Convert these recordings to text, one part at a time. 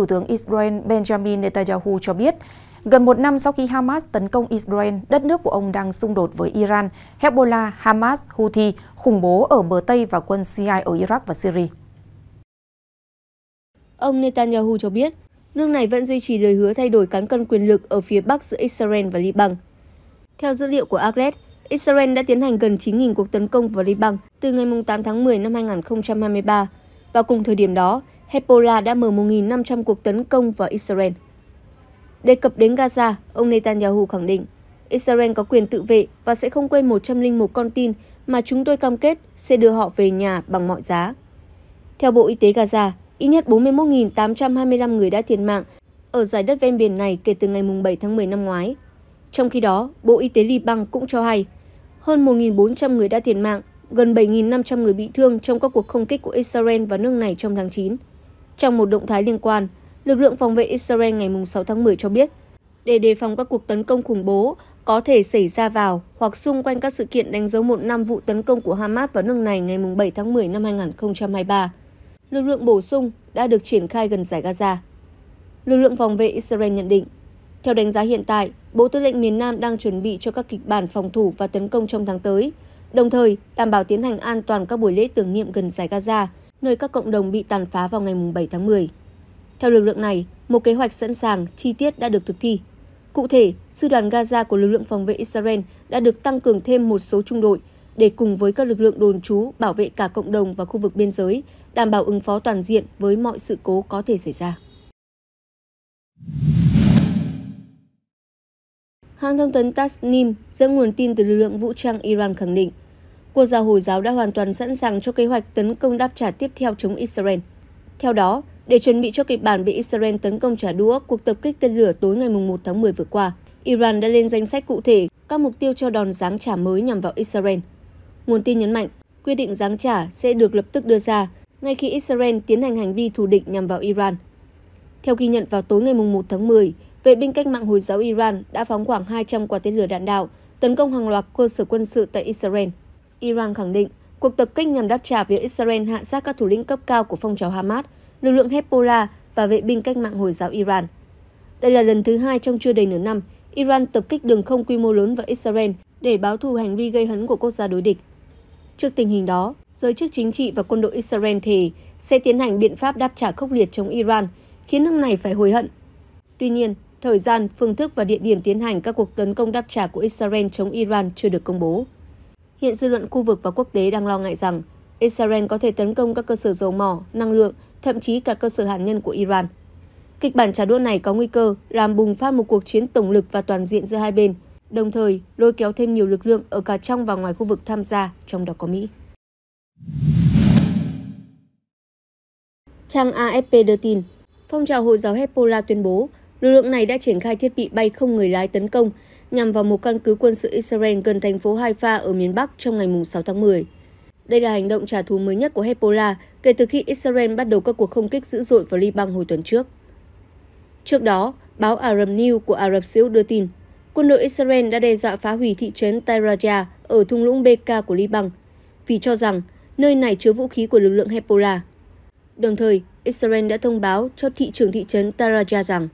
Thủ tướng Israel Benjamin Netanyahu cho biết, gần một năm sau khi Hamas tấn công Israel, đất nước của ông đang xung đột với Iran, Hezbollah, Hamas, Houthi, khủng bố ở bờ Tây và quân CIA ở Iraq và Syria. Ông Netanyahu cho biết, nước này vẫn duy trì lời hứa thay đổi cán cân quyền lực ở phía bắc giữa Israel và Liban. Theo dữ liệu của Aglet, Israel đã tiến hành gần 9.000 cuộc tấn công vào Liban từ ngày 8 tháng 10 năm 2023 và cùng thời điểm đó, Hezbollah đã mở 1.500 cuộc tấn công vào Israel. Đề cập đến Gaza, ông Netanyahu khẳng định Israel có quyền tự vệ và sẽ không quên 101 con tin mà chúng tôi cam kết sẽ đưa họ về nhà bằng mọi giá. Theo Bộ Y tế Gaza, ít nhất 41.825 người đã thiệt mạng ở giải đất ven biển này kể từ ngày 7 tháng 10 năm ngoái. Trong khi đó, Bộ Y tế Liban cũng cho hay hơn 1.400 người đã thiệt mạng, gần 7.500 người bị thương trong các cuộc không kích của Israel vào nước này trong tháng 9. Trong một động thái liên quan, lực lượng phòng vệ Israel ngày 6 tháng 10 cho biết, để đề phòng các cuộc tấn công khủng bố có thể xảy ra vào hoặc xung quanh các sự kiện đánh dấu một năm vụ tấn công của Hamas vào nước này ngày 7 tháng 10 năm 2023. Lực lượng bổ sung đã được triển khai gần giải Gaza. Lực lượng phòng vệ Israel nhận định, theo đánh giá hiện tại, Bộ Tư lệnh miền Nam đang chuẩn bị cho các kịch bản phòng thủ và tấn công trong tháng tới, đồng thời đảm bảo tiến hành an toàn các buổi lễ tưởng niệm gần giải Gaza nơi các cộng đồng bị tàn phá vào ngày 7 tháng 10. Theo lực lượng này, một kế hoạch sẵn sàng, chi tiết đã được thực thi. Cụ thể, sư đoàn Gaza của lực lượng phòng vệ Israel đã được tăng cường thêm một số trung đội để cùng với các lực lượng đồn trú bảo vệ cả cộng đồng và khu vực biên giới, đảm bảo ứng phó toàn diện với mọi sự cố có thể xảy ra. Hãng thông tấn Tasnim dẫn nguồn tin từ lực lượng vũ trang Iran khẳng định Quốc gia Hồi giáo đã hoàn toàn sẵn sàng cho kế hoạch tấn công đáp trả tiếp theo chống Israel. Theo đó, để chuẩn bị cho kịch bản bị Israel tấn công trả đũa cuộc tập kích tên lửa tối ngày 1 tháng 10 vừa qua, Iran đã lên danh sách cụ thể các mục tiêu cho đòn giáng trả mới nhằm vào Israel. Nguồn tin nhấn mạnh, quyết định giáng trả sẽ được lập tức đưa ra ngay khi Israel tiến hành hành vi thù địch nhằm vào Iran. Theo ghi nhận vào tối ngày 1 tháng 10, vệ binh cách mạng Hồi giáo Iran đã phóng khoảng 200 quả tên lửa đạn đạo tấn công hàng loạt cơ sở quân sự tại Israel. Iran khẳng định cuộc tập kích nhằm đáp trả việc Israel hạ sát các thủ lĩnh cấp cao của phong trào Hamas, lực lượng Hezbollah và vệ binh cách mạng Hồi giáo Iran. Đây là lần thứ hai trong chưa đầy nửa năm, Iran tập kích đường không quy mô lớn vào Israel để báo thù hành vi gây hấn của quốc gia đối địch. Trước tình hình đó, giới chức chính trị và quân đội Israel thề sẽ tiến hành biện pháp đáp trả khốc liệt chống Iran, khiến nước này phải hối hận. Tuy nhiên, thời gian, phương thức và địa điểm tiến hành các cuộc tấn công đáp trả của Israel chống Iran chưa được công bố hiện dư luận khu vực và quốc tế đang lo ngại rằng Israel có thể tấn công các cơ sở dầu mỏ, năng lượng, thậm chí cả cơ sở hạt nhân của Iran. Kịch bản trả đũa này có nguy cơ làm bùng phát một cuộc chiến tổng lực và toàn diện giữa hai bên, đồng thời lôi kéo thêm nhiều lực lượng ở cả trong và ngoài khu vực tham gia, trong đó có Mỹ. Trang AFP đưa tin, phong trào Hồi giáo Hezbollah tuyên bố lực lượng này đã triển khai thiết bị bay không người lái tấn công nhằm vào một căn cứ quân sự Israel gần thành phố Haifa ở miền Bắc trong ngày 6 tháng 10. Đây là hành động trả thù mới nhất của Hezbollah kể từ khi Israel bắt đầu các cuộc không kích dữ dội vào Liban hồi tuần trước. Trước đó, báo Arab News của Ả Rập Xê Út đưa tin, quân đội Israel đã đe dọa phá hủy thị trấn Tairaya ở thung lũng Beka của Liban, vì cho rằng nơi này chứa vũ khí của lực lượng Hezbollah. Đồng thời, Israel đã thông báo cho thị trưởng thị trấn Tairaya rằng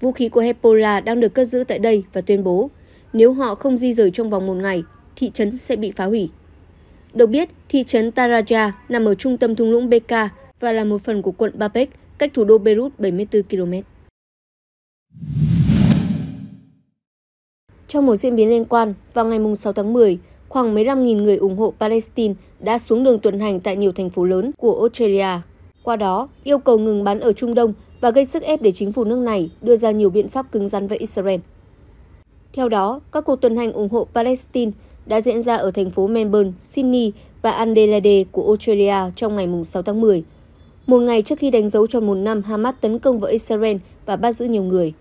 Vũ khí của Hezbollah đang được cất giữ tại đây và tuyên bố nếu họ không di rời trong vòng một ngày, thị trấn sẽ bị phá hủy. Được biết, thị trấn Taraja nằm ở trung tâm thung lũng Beka và là một phần của quận Baalbek, cách thủ đô Beirut 74 km. Trong một diễn biến liên quan, vào ngày 6 tháng 10, khoảng 15 nghìn người ủng hộ Palestine đã xuống đường tuần hành tại nhiều thành phố lớn của Australia. Qua đó, yêu cầu ngừng bắn ở Trung Đông và gây sức ép để chính phủ nước này đưa ra nhiều biện pháp cứng rắn với Israel. Theo đó, các cuộc tuần hành ủng hộ Palestine đã diễn ra ở thành phố Melbourne, Sydney và Adelaide của Australia trong ngày 6 tháng 10, một ngày trước khi đánh dấu tròn một năm Hamas tấn công vào Israel và bắt giữ nhiều người.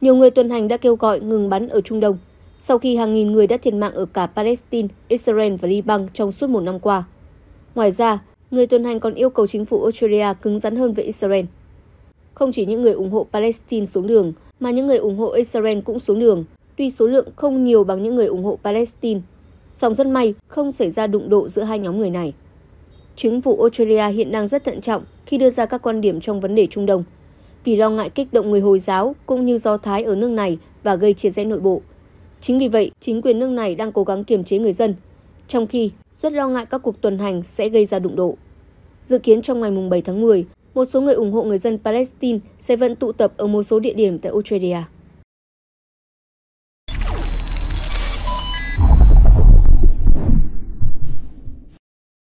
Nhiều người tuần hành đã kêu gọi ngừng bắn ở Trung Đông, sau khi hàng nghìn người đã thiệt mạng ở cả Palestine, Israel và Liban trong suốt một năm qua. Ngoài ra, người tuần hành còn yêu cầu chính phủ Australia cứng rắn hơn với Israel. Không chỉ những người ủng hộ Palestine xuống đường, mà những người ủng hộ Israel cũng xuống đường, tuy số lượng không nhiều bằng những người ủng hộ Palestine. Song rất may không xảy ra đụng độ giữa hai nhóm người này. Chính phủ Australia hiện đang rất thận trọng khi đưa ra các quan điểm trong vấn đề Trung Đông, vì lo ngại kích động người Hồi giáo cũng như Do Thái ở nước này và gây chia rẽ nội bộ. Chính vì vậy, chính quyền nước này đang cố gắng kiềm chế người dân, trong khi rất lo ngại các cuộc tuần hành sẽ gây ra đụng độ. Dự kiến trong ngày 7 tháng 10, một số người ủng hộ người dân Palestine sẽ vẫn tụ tập ở một số địa điểm tại Australia.